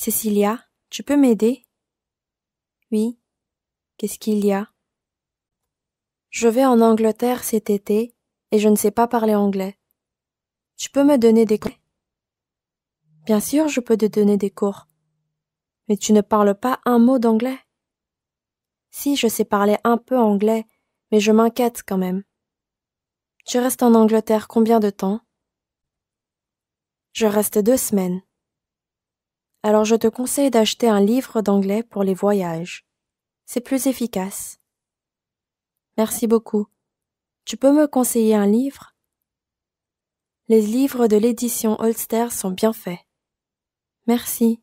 Cécilia, tu peux m'aider Oui. Qu'est-ce qu'il y a Je vais en Angleterre cet été et je ne sais pas parler anglais. Tu peux me donner des cours Bien sûr, je peux te donner des cours. Mais tu ne parles pas un mot d'anglais Si, je sais parler un peu anglais, mais je m'inquiète quand même. Tu restes en Angleterre combien de temps Je reste deux semaines alors je te conseille d'acheter un livre d'anglais pour les voyages. C'est plus efficace. Merci beaucoup. Tu peux me conseiller un livre Les livres de l'édition Holster sont bien faits. Merci.